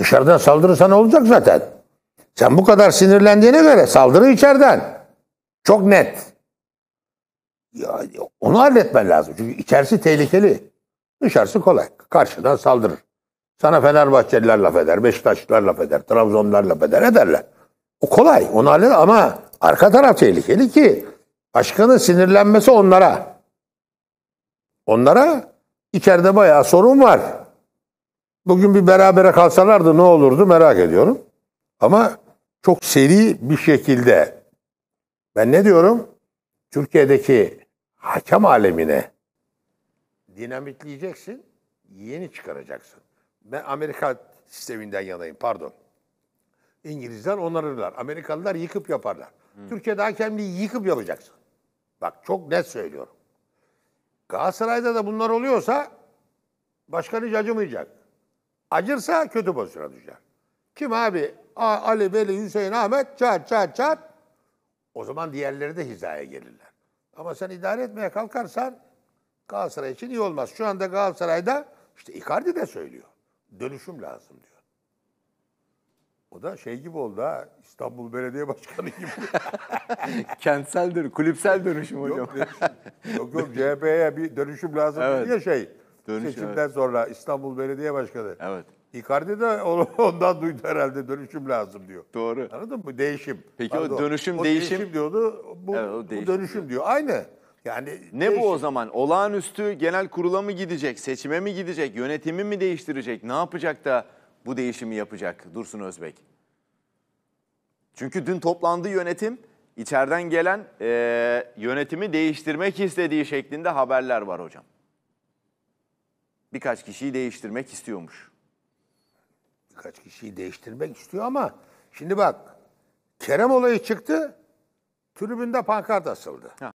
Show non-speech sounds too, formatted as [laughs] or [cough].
Dışarıdan saldırırsa ne olacak zaten? Sen bu kadar sinirlendiğine göre saldırı içeriden. Çok net. Ya, onu halletmen lazım. Çünkü içerisi tehlikeli. Dışarısı kolay. Karşıdan saldırır. Sana Fenerbahçeliler laf eder, Beşiktaşlılar laf eder, Trabzonlar laf eder ederler. O kolay. Onu halleder ama arka taraf tehlikeli ki başkanın sinirlenmesi onlara. Onlara içeride bayağı sorun var. Bugün bir berabere kalsalardı ne olurdu merak ediyorum. Ama çok seri bir şekilde ben ne diyorum? Türkiye'deki hakem alemine dinamitleyeceksin, yeni çıkaracaksın. Ben Amerika sisteminden yanayım, pardon. İngilizler onarırlar, Amerikalılar yıkıp yaparlar. Hı. Hmm. Türkiye'de hakemliği yıkıp yapacaksın. Bak çok net söylüyorum. Galatasaray'da da bunlar oluyorsa başkan hiç acımayacak. Acırsa kötü pozisyona düşer. Kim abi? Ali, Veli, Hüseyin, Ahmet çat çat çat. O zaman diğerleri de hizaya gelirler. Ama sen idare etmeye kalkarsan Galatasaray için iyi olmaz. Şu anda Galatasaray'da işte Icardi de söylüyor. Dönüşüm lazım diyor. O da şey gibi oldu ha. İstanbul Belediye Başkanı gibi. [laughs] Kentseldir, kulüpsel dönüşüm hocam. Yok, dönüşüm. yok, yok [laughs] CHP'ye bir dönüşüm lazım evet. diye şey. Dönüş, Seçimden evet. sonra İstanbul Belediye Başkanı. Evet. Icardi de onu, [laughs] ondan duydu herhalde dönüşüm lazım diyor. Doğru. Anladın mı? Değişim. Peki Pardon. o dönüşüm o değişim. değişim diyordu. Bu, evet, o değişim bu dönüşüm diyor. diyor. Aynı. Yani ne değişim. bu o zaman? Olağanüstü genel kurula mı gidecek, seçime mi gidecek, yönetimi mi değiştirecek? Ne yapacak da bu değişimi yapacak Dursun Özbek? Çünkü dün toplandı yönetim. İçeriden gelen e, yönetimi değiştirmek istediği şeklinde haberler var hocam birkaç kişiyi değiştirmek istiyormuş. Birkaç kişiyi değiştirmek istiyor ama şimdi bak Kerem olayı çıktı, tribünde pankart asıldı. Ha.